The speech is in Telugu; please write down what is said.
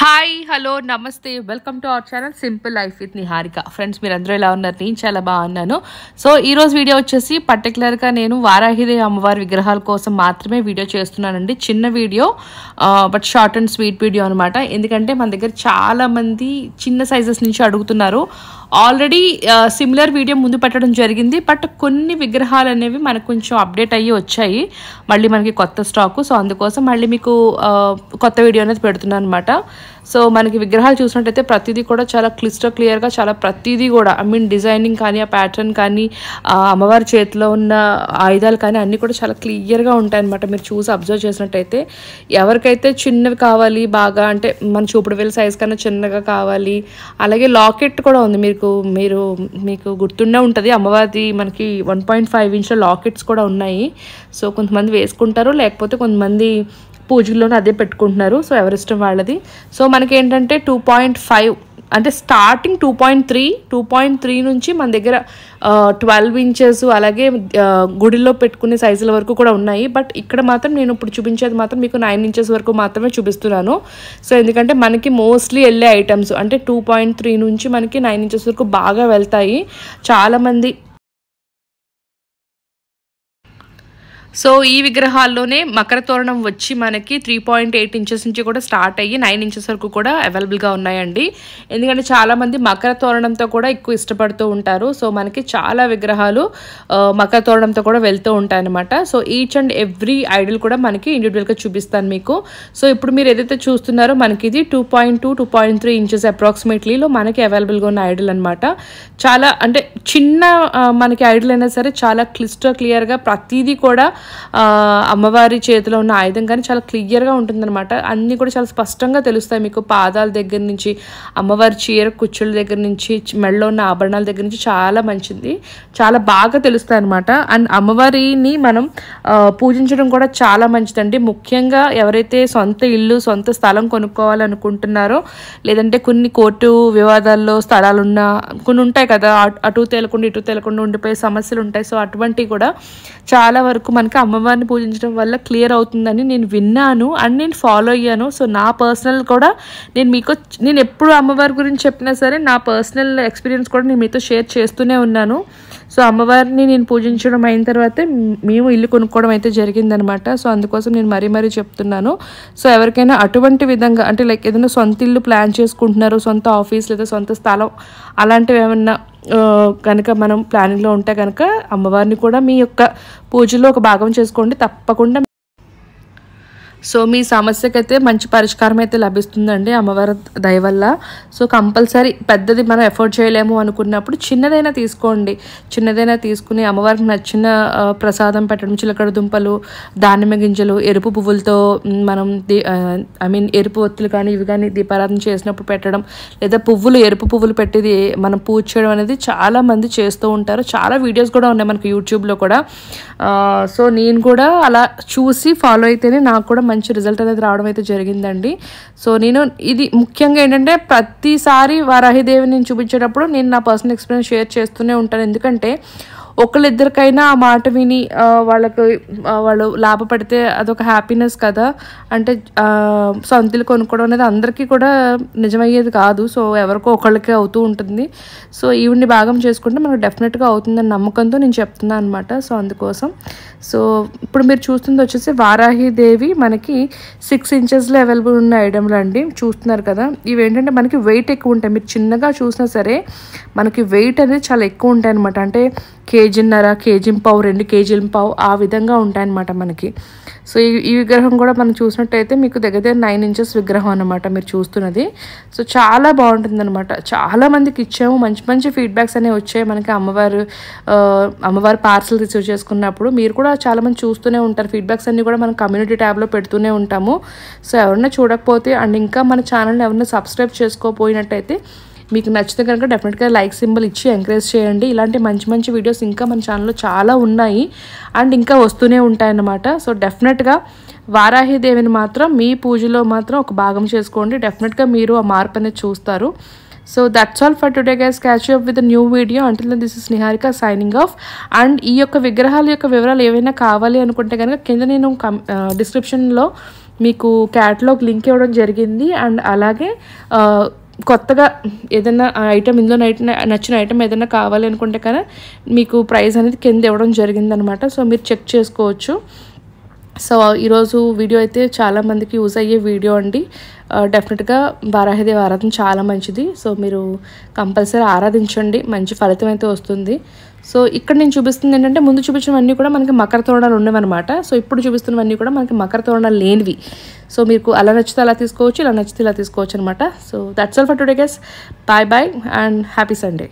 హాయ్ హలో నమస్తే welcome to our channel simple life with Niharika friends మీరందరూ ఎలా ఉన్నారు నేను చాలా బాగున్నాను సో ఈరోజు వీడియో వచ్చేసి పర్టికులర్గా నేను వారాహిదేవి అమ్మవారి విగ్రహాల కోసం మాత్రమే వీడియో చేస్తున్నానండి చిన్న video but short and sweet video అనమాట ఎందుకంటే మన దగ్గర చాలామంది చిన్న సైజెస్ నుంచి అడుగుతున్నారు ఆల్రెడీ సిమిలర్ వీడియో ముందు పెట్టడం జరిగింది బట్ కొన్ని విగ్రహాలు అనేవి మనకు కొంచెం అప్డేట్ అయ్యి వచ్చాయి మళ్ళీ మనకి కొత్త స్టాకు సో అందుకోసం మళ్ళీ మీకు కొత్త వీడియో అనేది పెడుతున్నాను అనమాట సో మనకి విగ్రహాలు చూసినట్టయితే ప్రతిదీ కూడా చాలా క్లిస్టర్ క్లియర్గా చాలా ప్రతిదీ కూడా ఐ మీన్ డిజైనింగ్ కానీ ఆ ప్యాటర్న్ కానీ అమ్మవారి చేతిలో ఉన్న ఆయుధాలు కానీ అన్నీ కూడా చాలా క్లియర్గా ఉంటాయి అనమాట మీరు చూసి అబ్జర్వ్ చేసినట్టయితే ఎవరికైతే చిన్నవి కావాలి బాగా అంటే మన చూపుడు వేలు సైజ్ కన్నా చిన్నగా కావాలి అలాగే లాకెట్ కూడా ఉంది మీరు మీకు మీరు మీకు గుర్తుండే ఉంటుంది అమ్మవారి మనకి వన్ పాయింట్ ఫైవ్ ఇంచుల లాకెట్స్ కూడా ఉన్నాయి సో కొంతమంది వేసుకుంటారు లేకపోతే కొంతమంది పూజల్లోనే అదే పెట్టుకుంటున్నారు సో ఎవరిష్టం వాళ్ళది సో మనకి ఏంటంటే టూ పాయింట్ ఫైవ్ అంటే starting two point three two point three నుంచి మన దగ్గర ట్వెల్వ్ ఇంచెస్ అలాగే గుడిలో పెట్టుకునే సైజుల వరకు కూడా ఉన్నాయి బట్ ఇక్కడ మాత్రం నేను ఇప్పుడు చూపించేది మాత్రం మీకు నైన్ ఇంచెస్ వరకు మాత్రమే చూపిస్తున్నాను సో ఎందుకంటే మనకి మోస్ట్లీ వెళ్ళే ఐటమ్స్ అంటే టూ పాయింట్ త్రీ నుంచి మనకి నైన్ ఇంచెస్ వరకు బాగా వెళ్తాయి చాలామంది సో ఈ విగ్రహాల్లోనే మకర తోరణం వచ్చి మనకి త్రీ పాయింట్ ఎయిట్ ఇంచెస్ నుంచి కూడా స్టార్ట్ అయ్యి నైన్ ఇంచెస్ వరకు కూడా అవైలబుల్గా ఉన్నాయండి ఎందుకంటే చాలామంది మకర తోరణంతో కూడా ఎక్కువ ఇష్టపడుతూ ఉంటారు సో మనకి చాలా విగ్రహాలు మకర తోరణంతో కూడా వెళ్తూ ఉంటాయన్నమాట so each and every idol కూడా మనకి ఇండివిజువల్గా చూపిస్తాను మీకు సో ఇప్పుడు మీరు ఏదైతే చూస్తున్నారో మనకి ఇది two point two two point three inches అప్రాక్సిమేట్లీలో మనకి అవైలబుల్గా ఉన్న ఐడల్ అనమాట చాలా అంటే చిన్న మనకి ఐడల్ అయినా సరే చాలా క్లిష్ట క్లియర్గా ప్రతిదీ కూడా అమ్మవారి చేతిలో ఉన్న ఆయుధం కానీ చాలా క్లియర్గా ఉంటుందన్నమాట అన్నీ కూడా చాలా స్పష్టంగా తెలుస్తాయి మీకు పాదాల దగ్గర నుంచి అమ్మవారి చీర కుచ్చుల దగ్గర నుంచి మెడలో ఉన్న ఆభరణాల దగ్గర నుంచి చాలా మంచిది చాలా బాగా తెలుస్తాయి అనమాట అండ్ అమ్మవారిని మనం పూజించడం కూడా చాలా మంచిదండి ముఖ్యంగా ఎవరైతే సొంత ఇల్లు సొంత స్థలం కొనుక్కోవాలనుకుంటున్నారో లేదంటే కొన్ని కోర్టు వివాదాల్లో స్థలాలున్న కొన్ని ఉంటాయి కదా అటు తేలకుండా ఇటు తేలకుండా ఉండిపోయే సమస్యలు ఉంటాయి సో అటువంటివి కూడా చాలా వరకు మనకి అమ్మవారిని పూజించడం వల్ల క్లియర్ అవుతుందని నేను విన్నాను అండ్ నేను ఫాలో అయ్యాను సో నా పర్సనల్ కూడా నేను మీకు నేను ఎప్పుడు అమ్మవారి గురించి చెప్పినా సరే నా పర్సనల్ ఎక్స్పీరియన్స్ కూడా నేను మీతో షేర్ చేస్తూనే ఉన్నాను సో అమ్మవారిని నేను పూజించడం అయిన తర్వాత మేము ఇల్లు కొనుక్కోవడం అయితే జరిగిందనమాట సో అందుకోసం నేను మరీ మరీ చెప్తున్నాను సో ఎవరికైనా అటువంటి విధంగా అంటే లైక్ ఏదైనా సొంత ఇల్లు ప్లాన్ చేసుకుంటున్నారు సొంత ఆఫీస్ లేదా సొంత స్థలం అలాంటివి ఏమన్నా కనుక మనం ప్లానింగ్లో ఉంటే కనుక అమ్మవారిని కూడా మీ యొక్క పూజలో ఒక భాగం చేసుకోండి తప్పకుండా సో మీ సమస్యకైతే మంచి పరిష్కారం అయితే లభిస్తుందండి అమ్మవారి దయ వల్ల సో కంపల్సరీ పెద్దది మనం ఎఫోర్డ్ చేయలేము అనుకున్నప్పుడు చిన్నదైనా తీసుకోండి చిన్నదైనా తీసుకుని అమ్మవారికి నచ్చిన ప్రసాదం పెట్టడం చిలకడ దుంపలు దానిమ్మ గింజలు ఎరుపు పువ్వులతో మనం ఐ మీన్ ఎరుపు ఒత్తులు కానీ ఇవి కానీ దీపారాధన చేసినప్పుడు పెట్టడం లేదా పువ్వులు ఎరుపు పువ్వులు పెట్టేది మనం పూజ చేయడం అనేది చాలా మంది చేస్తూ ఉంటారు చాలా వీడియోస్ కూడా ఉన్నాయి మనకి యూట్యూబ్లో కూడా సో నేను కూడా అలా చూసి ఫాలో అయితేనే నాకు కూడా మంచి రిజల్ట్ అనేది రావడం అయితే జరిగిందండి సో నేను ఇది ముఖ్యంగా ఏంటంటే ప్రతిసారి వారాహిదేవిని చూపించేటప్పుడు నేను నా పర్సనల్ ఎక్స్పీరియన్స్ షేర్ చేస్తూనే ఉంటాను ఎందుకంటే ఒకళ్ళిద్దరికైనా ఆ మాట విని వాళ్ళకి వాళ్ళు లాభపడితే అదొక హ్యాపీనెస్ కదా అంటే సొంతలు కొనుక్కోవడం అనేది అందరికీ కూడా నిజమయ్యేది కాదు సో ఎవరికో ఒకళ్ళకే అవుతూ ఉంటుంది సో ఈవిడ్ని భాగం చేసుకుంటే మనకు డెఫినెట్గా అవుతుందని నమ్మకంతో నేను చెప్తున్నాను అనమాట సో అందుకోసం సో ఇప్పుడు మీరు చూస్తుంది వచ్చేసి వారాహి దేవి మనకి సిక్స్ ఇంచెస్లో అవైలబుల్ ఉన్న ఐటమ్లు అండి చూస్తున్నారు కదా ఇవేంటంటే మనకి వెయిట్ ఎక్కువ ఉంటాయి మీరు చిన్నగా చూసినా సరే మనకి వెయిట్ అనేది చాలా ఎక్కువ ఉంటాయి అనమాట అంటే కేజీ కేజీన్నర కేజీ పావు రెండు కేజీల పావు ఆ విధంగా ఉంటాయన్నమాట మనకి సో ఈ ఈ విగ్రహం కూడా మనం చూసినట్టయితే మీకు దగ్గర దగ్గర నైన్ ఇంచెస్ విగ్రహం అనమాట మీరు చూస్తున్నది సో చాలా బాగుంటుంది అనమాట చాలామందికి ఇచ్చాము మంచి మంచి ఫీడ్బ్యాక్స్ అనేవి వచ్చాయి మనకి అమ్మవారు అమ్మవారి పార్సల్ రిసీవ్ చేసుకున్నప్పుడు మీరు కూడా చాలామంది చూస్తూనే ఉంటారు ఫీడ్బ్యాక్స్ అన్నీ కూడా మనం కమ్యూనిటీ ట్యాబ్లో పెడుతూనే ఉంటాము సో ఎవరన్నా చూడకపోతే అండ్ ఇంకా మన ఛానల్ని ఎవరన్నా సబ్స్క్రైబ్ చేసుకోపోయినట్టయితే మీకు నచ్చితే కనుక డెఫినెట్గా లైక్ సింబల్ ఇచ్చి ఎంకరేజ్ చేయండి ఇలాంటి మంచి మంచి వీడియోస్ ఇంకా మన ఛానల్లో చాలా ఉన్నాయి అండ్ ఇంకా వస్తూనే ఉంటాయన్నమాట సో డెఫినెట్గా వారాహిదేవిని మాత్రం మీ పూజలో మాత్రం ఒక భాగం చేసుకోండి డెఫినెట్గా మీరు ఆ మార్పు అనేది చూస్తారు so that's all for today guys catch up with new video until this is Niharika signing off and ఈ యొక్క విగ్రహాల యొక్క వివరాలు ఏవైనా కావాలి అనుకుంటే కనుక కింద నేను డిస్క్రిప్షన్లో మీకు క్యాట్లాగ్ లింక్ ఇవ్వడం జరిగింది అండ్ అలాగే కొత్తగా ఏదైనా ఐటెం ఇందులో నచ్చిన ఐటెం ఏదైనా కావాలి అనుకుంటే కదా మీకు ప్రైస్ అనేది కింద ఇవ్వడం జరిగిందనమాట సో మీరు చెక్ చేసుకోవచ్చు సో ఈరోజు వీడియో అయితే చాలామందికి యూజ్ అయ్యే వీడియో అండి డెఫినెట్గా బారాహిదేవి ఆరాధన చాలా మంచిది సో మీరు కంపల్సరీ ఆరాధించండి మంచి ఫలితం అయితే వస్తుంది సో ఇక్కడ నేను చూపిస్తుంది ఏంటంటే ముందు చూపించినవన్నీ కూడా మనకి మకర తోరణాలు ఉండేవన్నమాట సో ఇప్పుడు చూపిస్తున్నవన్నీ కూడా మనకి మకర తోరణాలు లేనివి సో మీకు అలా నచ్చితే అలా తీసుకోవచ్చు ఇలా నచ్చితే ఇలా తీసుకోవచ్చు అనమాట so that's all for today guys bye bye and happy Sunday